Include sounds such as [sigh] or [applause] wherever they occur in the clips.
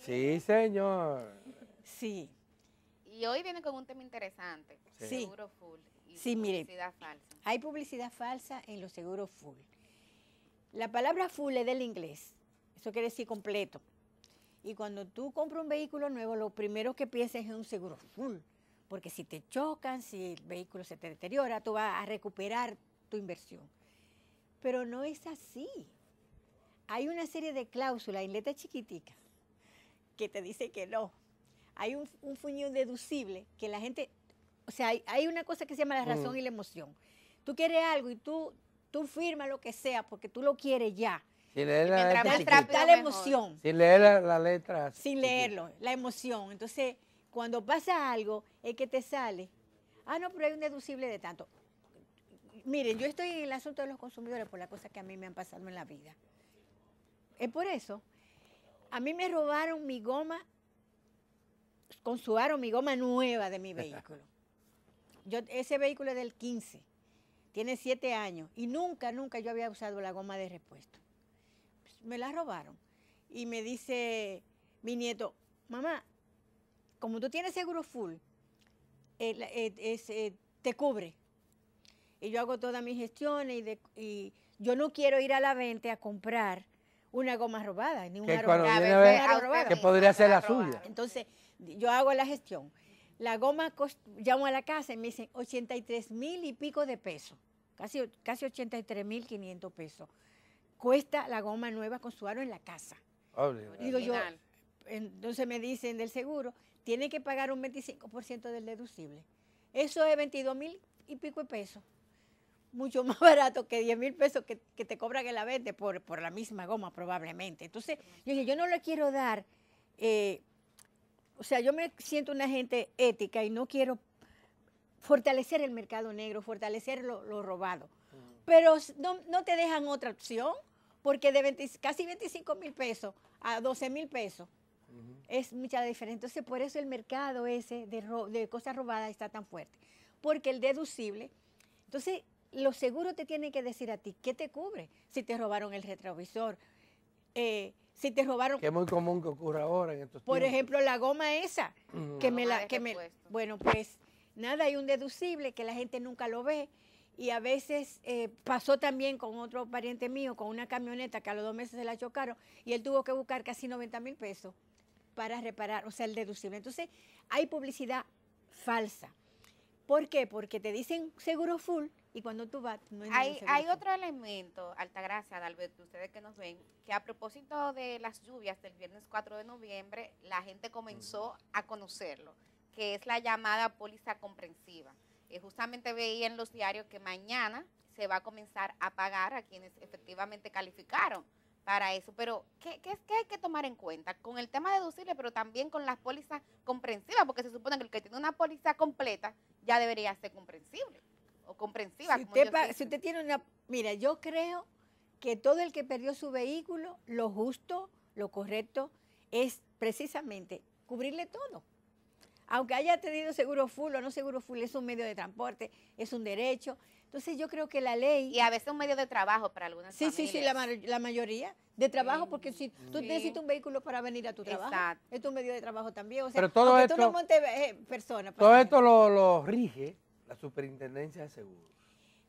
Sí, señor. Sí. Y hoy viene con un tema interesante, sí. seguro full sí, publicidad falsa. Hay publicidad falsa en los seguros full. La palabra full es del inglés, eso quiere decir completo. Y cuando tú compras un vehículo nuevo, lo primero que piensas es un seguro full, porque si te chocan, si el vehículo se te deteriora, tú vas a recuperar tu inversión. Pero no es así hay una serie de cláusulas en letras chiquiticas que te dice que no. Hay un, un deducible que la gente, o sea, hay, una cosa que se llama la razón mm. y la emoción. Tú quieres algo y tú, tú firmas lo que sea porque tú lo quieres ya. Sin leer la letra leer la emoción. Sin leer la, letra. Sin leerlo, la emoción. Entonces, cuando pasa algo, es que te sale. Ah, no, pero hay un deducible de tanto. Miren, yo estoy en el asunto de los consumidores por las cosas que a mí me han pasado en la vida. Es por eso. A mí me robaron mi goma, con consuaron mi goma nueva de mi [laughs] vehículo. Yo, ese vehículo es del 15, tiene 7 años y nunca, nunca yo había usado la goma de repuesto. Pues, me la robaron. Y me dice mi nieto, mamá, como tú tienes seguro full, eh, eh, te cubre. Y yo hago todas mis gestiones y, y yo no quiero ir a la venta a comprar una goma robada, ni una robada. que podría ser la suya. Entonces, yo hago la gestión. La goma, llamo a la casa y me dicen 83 mil y pico de pesos, casi, casi 83 mil 500 pesos. Cuesta la goma nueva con su aro en la casa. entonces me dicen del seguro, tiene que pagar un 25% del deducible. Eso es 22 mil y pico de pesos mucho más [laughs] barato que 10 mil pesos que, te cobran en la venta por, la misma goma probablemente. Entonces, yo yo no le quiero dar, eh, o sea, yo me siento una gente ética y no quiero fortalecer el mercado negro, fortalecer lo, robado. Pero no, no, te dejan otra opción, porque de casi 25 mil pesos a 12 mil pesos es mucha diferencia. Entonces, por eso el mercado ese de, de cosas robadas está tan fuerte, porque el deducible, entonces los seguros te tienen que decir a ti qué te cubre. Si te robaron el retrovisor, eh, si te robaron. Que es muy común que ocurra ahora en estos Por ejemplo, la goma esa, que me la. Que me, bueno, pues nada, hay un deducible que la gente nunca lo ve. Y a veces eh, pasó también con otro pariente mío, con una camioneta que a los dos meses se la chocaron y él tuvo que buscar casi 90 mil pesos para reparar, o sea, el deducible. Entonces, hay publicidad falsa. ¿Por qué? Porque te dicen seguro full, y cuando tú vas, hay otro elemento, Altagracia, de ustedes que nos ven, que a propósito de las lluvias del viernes 4 de noviembre, la gente comenzó a conocerlo, que es la llamada póliza comprensiva. Eh, justamente veía en los diarios que mañana se va a comenzar a pagar a quienes efectivamente calificaron para eso. Pero, ¿qué, qué hay que tomar en cuenta? Con el tema deducible, pero también con las pólizas comprensivas, porque se supone que el que tiene una póliza completa ya debería ser comprensible comprensiva. Si, usted, tiene una... Mira, yo creo que todo el que perdió su vehículo, lo justo, lo correcto, es precisamente cubrirle todo. Aunque haya tenido seguro full o no seguro full, es un medio de transporte, es un derecho. Entonces yo creo que la ley... Y a veces un medio de trabajo para algunas sí, Sí, sí, la, mayoría de trabajo, porque si tú necesitas un vehículo para venir a tu trabajo, es un medio de trabajo también. O Pero todo esto, tú no montes eh, personas. Pues, todo esto lo, lo rige la superintendencia de seguros.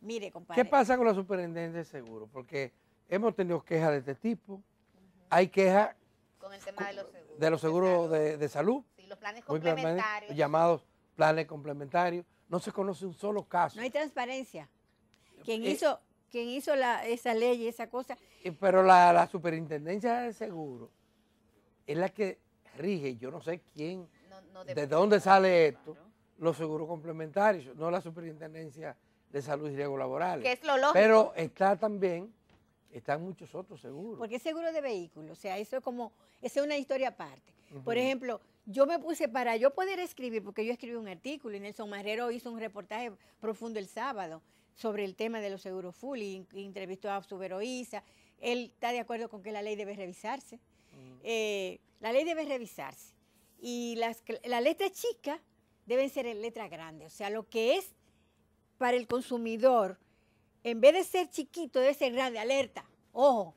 Mire, compadre. ¿Qué pasa con la superintendencia de seguros? Porque hemos tenido quejas de este tipo. Hay quejas. Con el tema de los seguros. De los seguros de, salud. Sí, los planes complementarios. llamados planes complementarios. No se conoce un solo caso. No hay transparencia. ¿Quién eh, hizo, hizo esa ley y esa cosa. Eh, pero la, superintendencia de seguros es la que rige. Yo no sé quién, de dónde sale esto los seguros complementarios, no la Superintendencia de Salud y riesgo laboral Pero está también, están muchos otros seguros. Porque es seguro de vehículos, o sea, eso es como, esa es una historia aparte. Por ejemplo, yo me puse para yo poder escribir, porque yo escribí un artículo y Nelson Marrero hizo un reportaje profundo el sábado sobre el tema de los seguros full y, entrevistó a Suberoiza Él está de acuerdo con que la ley debe revisarse. Eh, la ley debe revisarse. Y las, la letra chica deben ser en letra grande. O sea, lo que es para el consumidor, en vez de ser chiquito, debe ser grande, alerta, ojo.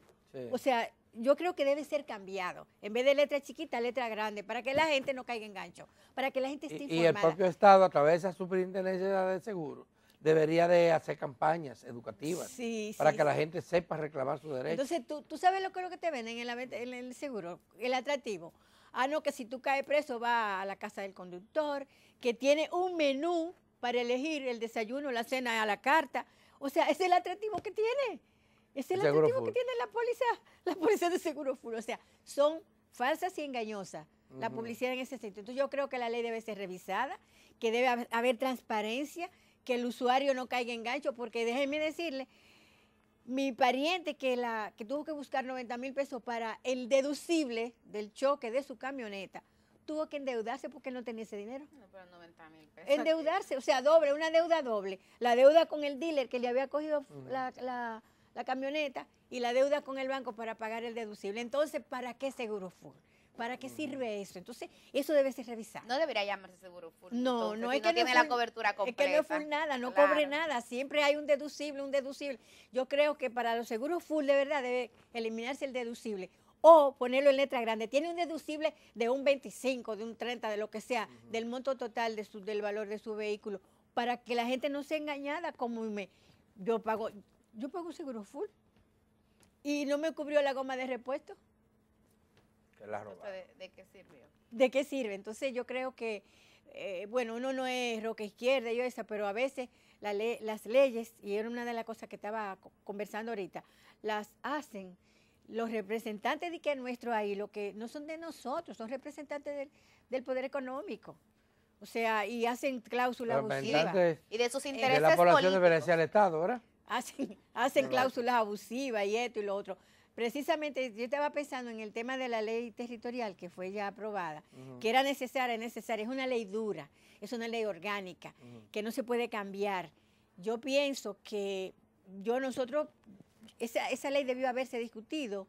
O sea, yo creo que debe ser cambiado. En vez de letra chiquita, letra grande, para que la gente no caiga en gancho, para que la gente esté informada. Y el propio Estado, a través de la superintendencia de seguro, debería de hacer campañas educativas para que la gente sepa reclamar su derecho. Entonces, ¿tú, tú sabes lo que, es lo que te venden en, la, en el seguro, el atractivo ah, no, que si tú caes preso va a la casa del conductor, que tiene un menú para elegir el desayuno, la cena a la carta. O sea, es el atractivo que tiene. Es el atractivo que tiene la póliza, [laughs] la póliza de seguro full. O sea, son falsas y engañosas la publicidad en ese sentido. Entonces yo creo que la ley debe ser revisada, que debe haber transparencia, que el usuario no caiga en gancho, porque déjenme decirle mi pariente que, la, que tuvo que buscar 90 mil pesos para el deducible del choque de su camioneta, tuvo que endeudarse porque no tenía ese dinero. pero 90 mil pesos. Endeudarse, o sea, doble, una deuda doble. La deuda con el dealer que le había cogido la camioneta y la deuda con el banco para pagar el deducible. Entonces, ¿para qué seguro fue? ¿Para qué sirve eso? Entonces, eso debe ser revisado. No debería llamarse seguro full. No, no es que no tiene la cobertura completa. Es que no es nada, no cobre nada. Siempre hay un deducible, un deducible. Yo creo que para los seguros full, de verdad, debe eliminarse el deducible o ponerlo en letra grande. Tiene un deducible de un 25, de un 30, de lo que sea, del monto total del valor de su vehículo, para que la gente no sea engañada como me, yo pago, yo pago un seguro full y no me cubrió la goma de repuesto. ¿de, qué ¿De qué sirve? Entonces yo creo que, eh, bueno, uno no es roca izquierda y esa, pero a veces las leyes, y era una de las cosas que estaba conversando ahorita, las hacen los representantes de que nuestro ahí, lo que no son de nosotros, son representantes del, poder económico. O sea, y hacen cláusulas abusivas. Y de sus intereses. De la población políticos. al Estado, ¿verdad? Hacen, hacen cláusulas abusivas y esto y lo otro precisamente yo estaba pensando en el tema de la ley territorial que fue ya aprobada, que era necesaria, necesaria, es una ley dura, es una ley orgánica, que no se puede cambiar. Yo pienso que yo nosotros, esa, esa ley debió haberse discutido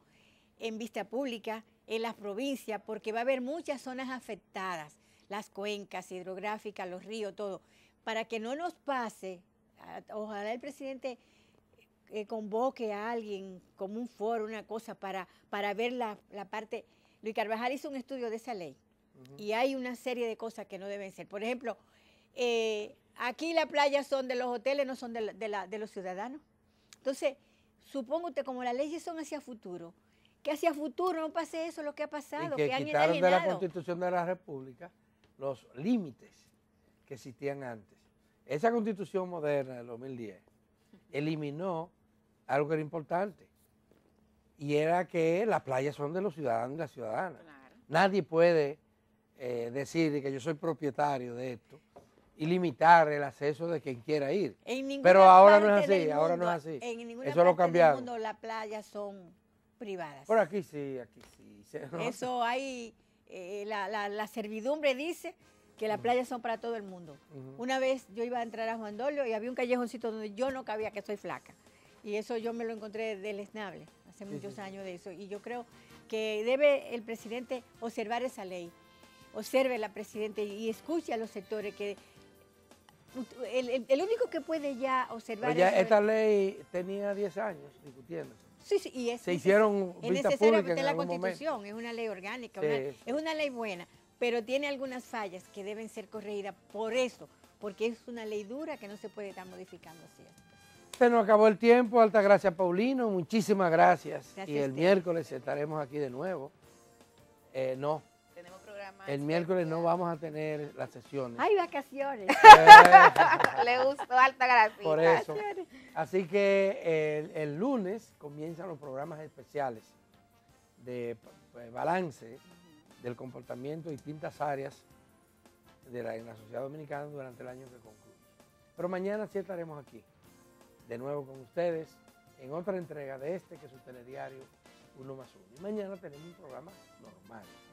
en vista pública, en las provincias, porque va a haber muchas zonas afectadas, las cuencas hidrográficas, los ríos, todo, para que no nos pase, ojalá el presidente convoque a alguien como un foro, una cosa, para, para ver la, parte. Luis Carvajal hizo un estudio de esa ley y hay una serie de cosas que no deben ser. Por ejemplo, eh, aquí las playas son de los hoteles, no son de, los ciudadanos. Entonces, supongo usted, como las leyes son hacia futuro, que hacia futuro no pase eso lo que ha pasado. que, quitaron de la Constitución de la República los límites que existían antes. Esa Constitución moderna del 2010 eliminó algo que era importante. Y era que las playas son de los ciudadanos y las ciudadanas. Nadie puede eh, decir que yo soy propietario de esto y limitar el acceso de quien quiera ir. Pero ahora no es así, ahora no es así. En ninguna Eso parte Del mundo las playas son privadas. Por aquí sí, aquí sí. [laughs] Eso hay, eh, la, servidumbre dice que las playas son para todo el mundo. Una vez yo iba a entrar a Juan Dolio y había un callejoncito donde yo no cabía, que soy flaca. Y eso yo me lo encontré Esnable, hace muchos años de eso. Y yo creo que debe el presidente observar esa ley. Observe la presidenta y escuche a los sectores que... El, único que puede ya observar... ya esta ley tenía 10 años discutiéndose. Sí, sí, y Se hicieron es vistas públicas la Constitución, es una ley orgánica, es una ley buena, pero tiene algunas fallas que deben ser corregidas por eso, porque es una ley dura que no se puede estar modificando así. Se nos acabó el tiempo, alta gracia Paulino, muchísimas gracias. y el miércoles estaremos aquí de nuevo. Eh, no. Tenemos El miércoles no vamos a tener las sesiones. Hay vacaciones. [laughs] Eh. Le gustó alta gracia. Por eso. Así que eh, el, lunes comienzan los programas especiales de balance del comportamiento de distintas áreas de la, en la sociedad dominicana durante el año que concluye. Pero mañana sí estaremos aquí de nuevo con ustedes en otra entrega de este que es su telediario Uno más Uno. Y mañana tenemos un programa normal.